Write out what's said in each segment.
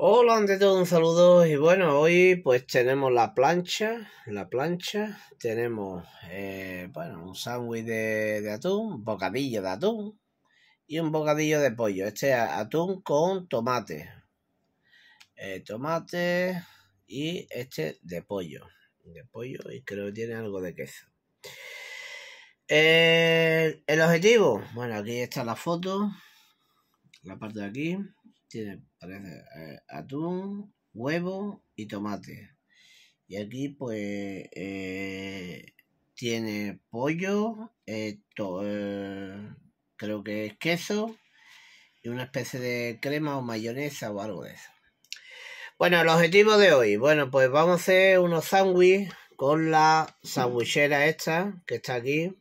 Hola, ante todo un saludo y bueno, hoy pues tenemos la plancha, la plancha, tenemos, eh, bueno, un sándwich de, atún, un bocadillo de atún y un bocadillo de pollo. Este es atún con tomate, eh, tomate y este de pollo, de pollo y creo que tiene algo de queso. Eh, el objetivo, bueno, aquí está la foto, la parte de aquí tiene parece, eh, atún, huevo y tomate. Y aquí pues eh, tiene pollo, eh, creo que es queso y una especie de crema o mayonesa o algo de eso. Bueno, el objetivo de hoy, bueno pues vamos a hacer unos sándwiches con la sandwichera esta que está aquí.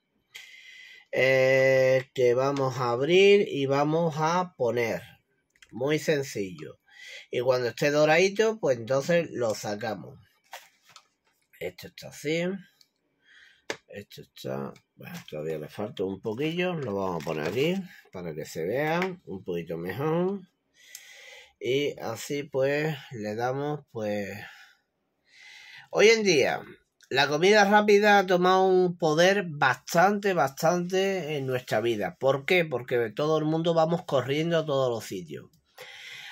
que vamos a abrir y vamos a poner muy sencillo. Y cuando esté doradito, pues entonces lo sacamos. Esto está así. Esto está... Bueno, todavía le falta un poquillo. Lo vamos a poner aquí para que se vea un poquito mejor. Y así pues le damos pues... Hoy en día la comida rápida ha tomado un poder bastante, bastante en nuestra vida. ¿Por qué? Porque todo el mundo vamos corriendo a todos los sitios.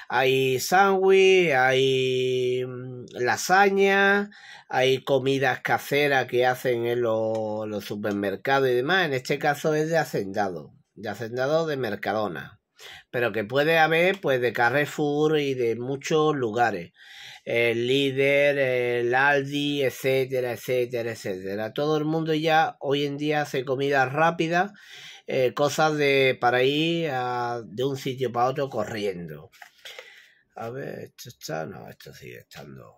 Hay sándwich, hay mm, lasaña, hay comidas caseras que hacen en los, supermercados y demás. En este caso es de hacendado, de hacendado de Mercadona pero que puede haber pues de Carrefour y de muchos lugares el líder el Aldi etcétera etcétera etcétera todo el mundo ya hoy en día hace comidas rápidas eh, cosas de para ir de un sitio para otro corriendo a ver, esto está, no, esto sigue estando.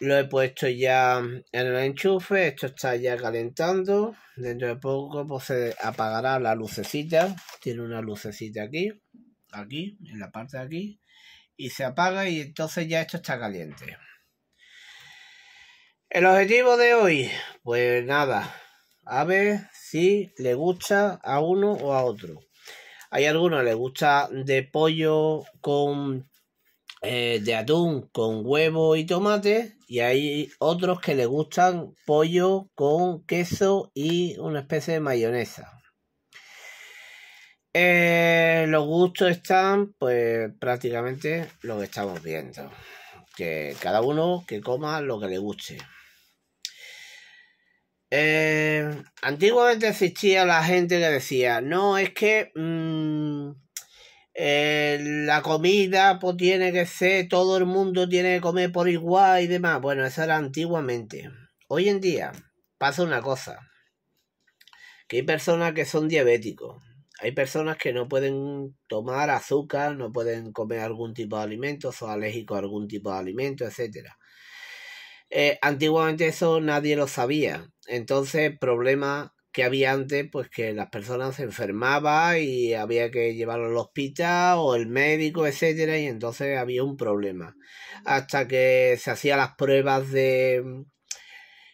Lo he puesto ya en el enchufe, esto está ya calentando. Dentro de poco pues, se apagará la lucecita. Tiene una lucecita aquí, aquí, en la parte de aquí. Y se apaga y entonces ya esto está caliente. El objetivo de hoy, pues nada, a ver si le gusta a uno o a otro. Hay algunos que gusta de pollo con eh, de atún con huevo y tomate y hay otros que le gustan pollo con queso y una especie de mayonesa. Eh, los gustos están pues prácticamente lo que estamos viendo. Que cada uno que coma lo que le guste. Eh, antiguamente existía la gente que decía, no, es que... Mm, eh, la comida pues tiene que ser, todo el mundo tiene que comer por igual y demás. Bueno, eso era antiguamente. Hoy en día pasa una cosa, que hay personas que son diabéticos, hay personas que no pueden tomar azúcar, no pueden comer algún tipo de alimento son alérgicos a algún tipo de alimento, etc. Eh, antiguamente eso nadie lo sabía, entonces problema que había antes, pues que las personas se enfermaban y había que llevarlo al hospital o el médico, etcétera, y entonces había un problema. Hasta que se hacían las pruebas de mm,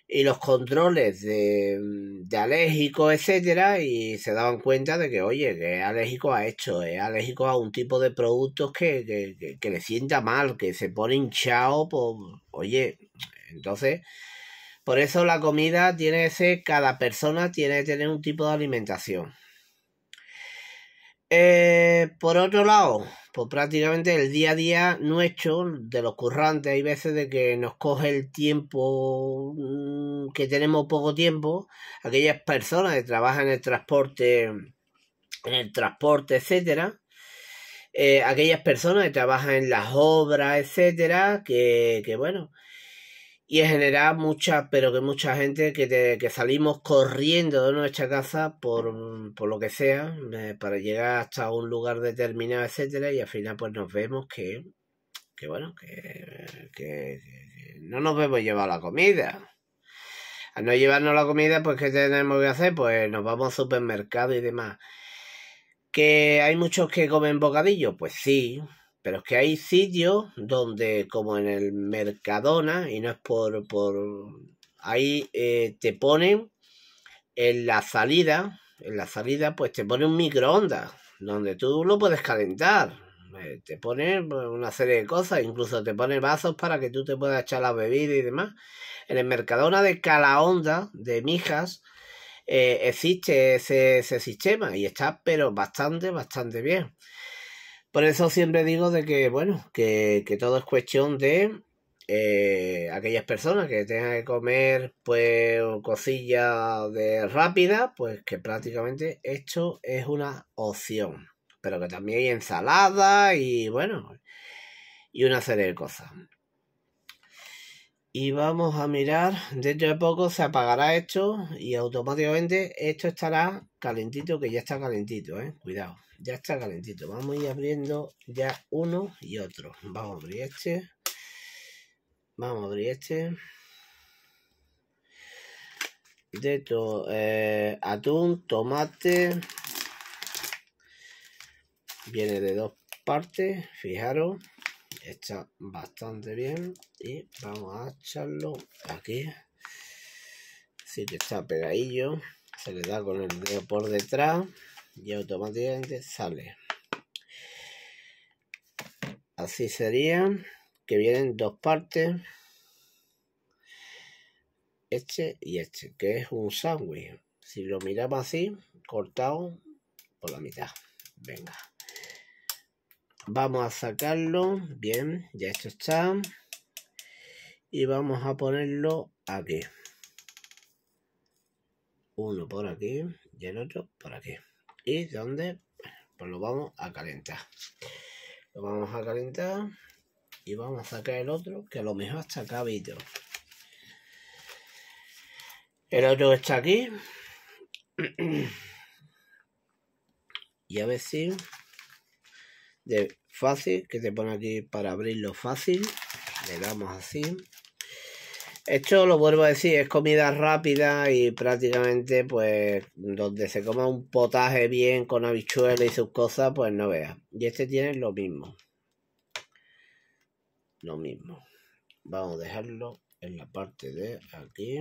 y los controles de, mm, de alérgicos, etcétera, y se daban cuenta de que, oye, que es alérgico a esto, es alérgico a un tipo de productos que, que, que, que le sienta mal, que se pone hinchado, pues, oye, entonces por eso la comida tiene que ser, cada persona tiene que tener un tipo de alimentación. Eh, por otro lado, pues prácticamente el día a día nuestro, de los currantes, hay veces de que nos coge el tiempo, mm, que tenemos poco tiempo, aquellas personas que trabajan en el transporte, en el transporte, etcétera, eh, aquellas personas que trabajan en las obras, etcétera, que, que bueno, y en general mucha, pero que mucha gente que, que salimos corriendo de nuestra casa por, por lo que sea, eh, para llegar hasta un lugar determinado, etcétera, y al final pues nos vemos que, que bueno, que, que, no nos vemos llevar la comida. Al no llevarnos la comida, pues ¿qué tenemos que hacer? Pues nos vamos al supermercado y demás. ¿Que hay muchos que comen bocadillo? Pues sí, pero es que hay sitios donde, como en el Mercadona, y no es por... por ahí eh, te ponen en la salida, en la salida pues te pone un microondas, donde tú lo puedes calentar. Eh, te pone pues, una serie de cosas, incluso te pone vasos para que tú te puedas echar la bebida y demás. En el Mercadona de Calaonda de Mijas, eh, existe ese, ese sistema y está pero bastante, bastante bien. Por eso siempre digo de que, bueno, que, todo es cuestión de eh, aquellas personas que tengan que comer pues cosillas de rápida, pues que prácticamente esto es una opción. Pero que también hay ensalada y bueno, y una serie de cosas. Y vamos a mirar, dentro de poco se apagará esto y automáticamente esto estará calentito, que ya está calentito, ¿eh? cuidado ya está calentito. Vamos a ir abriendo ya uno y otro. Vamos a abrir este. Vamos a abrir este. De todo eh, atún, tomate. Viene de dos partes, fijaros. Está bastante bien. Y vamos a echarlo aquí. si que está pegadillo. Se le da con el dedo por detrás y automáticamente sale. Así sería que vienen dos partes. Este y este, que es un sándwich. Si lo miramos así, cortado por la mitad. Venga. Vamos a sacarlo. Bien, ya esto está. Y vamos a ponerlo aquí. Uno por aquí y el otro por aquí donde pues lo vamos a calentar. Lo vamos a calentar y vamos a sacar el otro que a lo mejor está acá El otro está aquí. y a ver si de fácil que te pone aquí para abrirlo fácil le damos así esto lo vuelvo a decir, es comida rápida y prácticamente pues donde se coma un potaje bien con habichuela y sus cosas, pues no vea. Y este tiene lo mismo. Lo mismo. Vamos a dejarlo en la parte de aquí.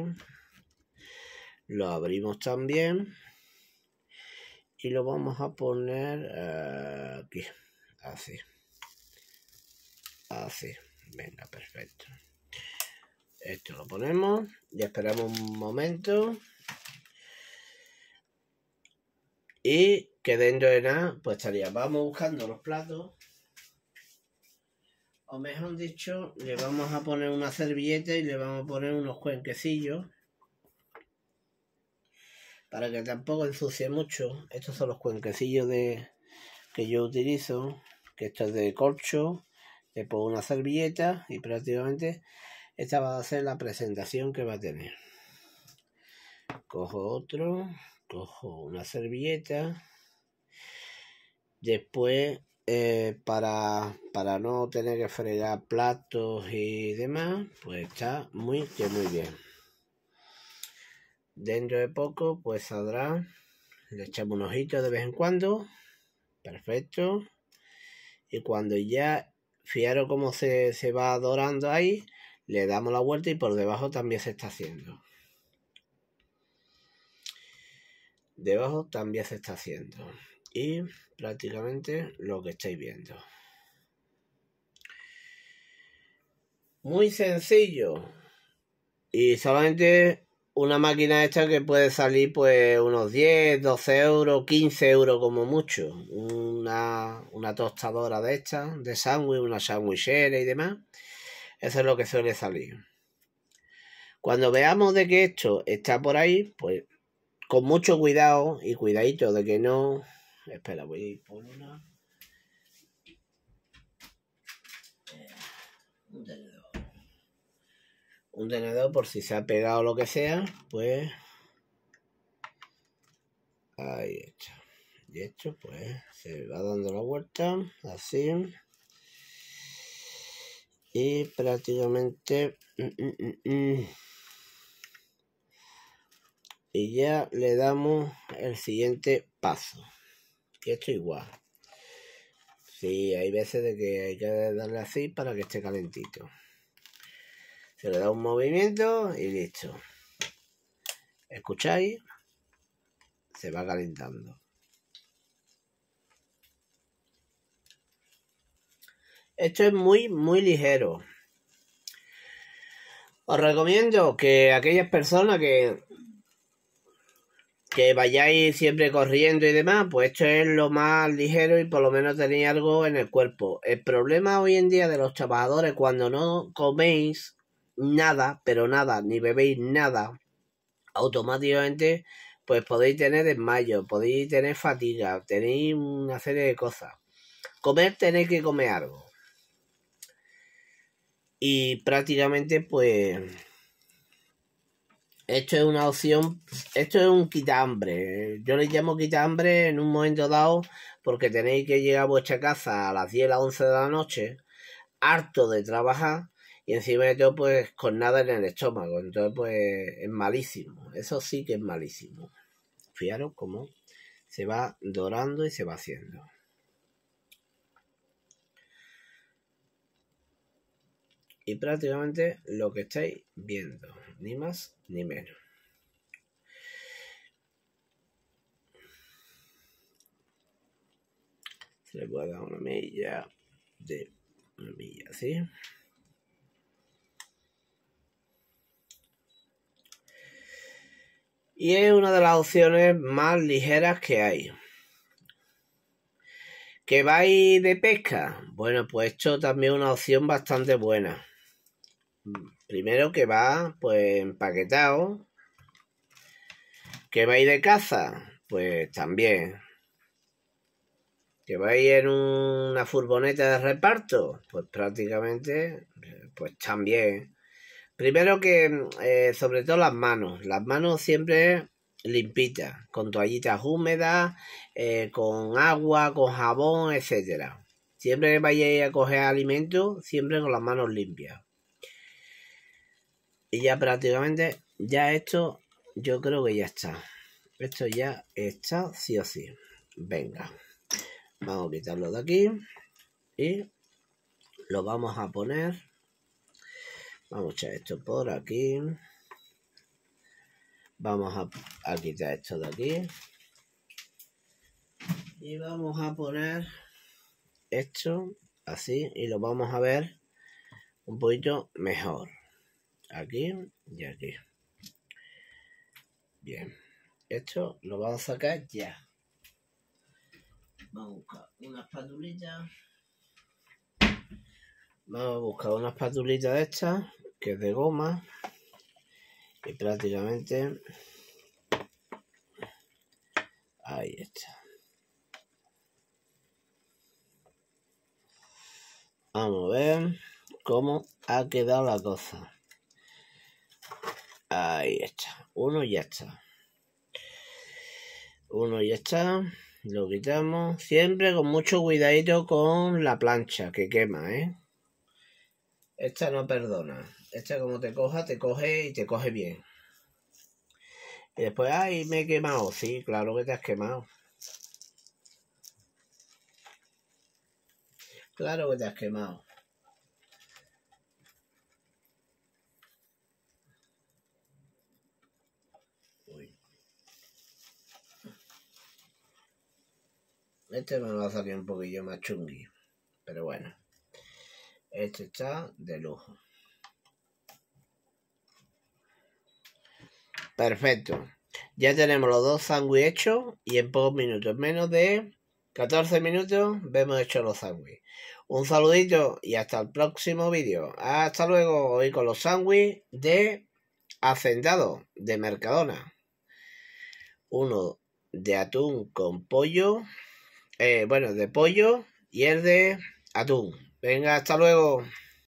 Lo abrimos también. Y lo vamos a poner eh, aquí. Así. Así. Venga, perfecto. Esto lo ponemos y esperamos un momento. Y que dentro de nada, pues estaría. Vamos buscando los platos. O mejor dicho, le vamos a poner una servilleta y le vamos a poner unos cuenquecillos. Para que tampoco ensucie mucho. Estos son los cuenquecillos de, que yo utilizo. Que esto es de corcho. Le pongo una servilleta y prácticamente esta va a ser la presentación que va a tener. Cojo otro, cojo una servilleta. Después, eh, para, no tener que fregar platos y demás, pues está muy que muy bien. Dentro de poco, pues saldrá. Le echamos un ojito de vez en cuando. Perfecto. Y cuando ya, fijaros cómo se, se va dorando ahí le damos la vuelta y por debajo también se está haciendo. Debajo también se está haciendo. Y prácticamente lo que estáis viendo. Muy sencillo. Y solamente una máquina esta que puede salir pues unos 10, 12 euros, 15 euros como mucho. Una, una tostadora de esta, de sándwich, una sandwichera y demás. Eso es lo que suele salir. Cuando veamos de que esto está por ahí, pues con mucho cuidado y cuidadito de que no... Espera, voy a ir por una... Un tenedor. Un tenedor por si se ha pegado lo que sea, pues... Ahí está. Y esto pues se va dando la vuelta, así y prácticamente mm, mm, mm, y ya le damos el siguiente paso y esto igual si hay veces de que hay que darle así para que esté calentito. Se le da un movimiento y listo. ¿Escucháis? Se va calentando. Esto es muy, muy ligero. Os recomiendo que aquellas personas que, que vayáis siempre corriendo y demás, pues esto es lo más ligero y por lo menos tenéis algo en el cuerpo. El problema hoy en día de los trabajadores cuando no coméis nada, pero nada, ni bebéis nada, automáticamente pues podéis tener desmayo, podéis tener fatiga, tenéis una serie de cosas. Comer tenéis que comer algo. Y prácticamente, pues. Esto es una opción. Esto es un quitambre. Yo le llamo quitambre en un momento dado porque tenéis que llegar a vuestra casa a las 10, las 11 de la noche, harto de trabajar y encima de todo, pues con nada en el estómago. Entonces, pues es malísimo. Eso sí que es malísimo. Fijaros cómo se va dorando y se va haciendo. y prácticamente lo que estáis viendo, ni más ni menos. Se le a dar una milla de una milla así. Y es una de las opciones más ligeras que hay. ¿Que vais de pesca? Bueno, pues esto también es una opción bastante buena. Primero que va, pues, empaquetado. ¿Que va a de casa? Pues también. ¿Que va en una furgoneta de reparto? Pues prácticamente, pues también. Primero que, eh, sobre todo las manos. Las manos siempre limpitas, con toallitas húmedas, eh, con agua, con jabón, etcétera. Siempre que vayáis a coger alimento, siempre con las manos limpias. Y ya prácticamente, ya esto, yo creo que ya está. Esto ya está sí o sí. Venga. Vamos a quitarlo de aquí. Y lo vamos a poner. Vamos a echar esto por aquí. Vamos a, a quitar esto de aquí. Y vamos a poner esto así. Y lo vamos a ver un poquito mejor aquí y aquí. Bien, esto lo vamos a sacar ya. Vamos a buscar una espatulita Vamos a buscar una espatulita de estas, que es de goma. Y prácticamente... Ahí está. Vamos a ver cómo ha quedado la cosa. Ahí está. Uno ya está. Uno ya está. Lo quitamos. Siempre con mucho cuidadito con la plancha que quema, ¿eh? Esta no perdona. Esta como te coja, te coge y te coge bien. Y después, ahí me he quemado. Sí, claro que te has quemado. Claro que te has quemado. Este me va a salir un poquillo más chungui. Pero bueno. Este está de lujo. Perfecto. Ya tenemos los dos sándwiches hechos y en pocos minutos, menos de 14 minutos, vemos hechos los sándwiches. Un saludito y hasta el próximo vídeo. Hasta luego, hoy con los sándwiches de Hacendado, de Mercadona. Uno de atún con pollo. Eh, bueno, de pollo y el de atún. Venga, hasta luego.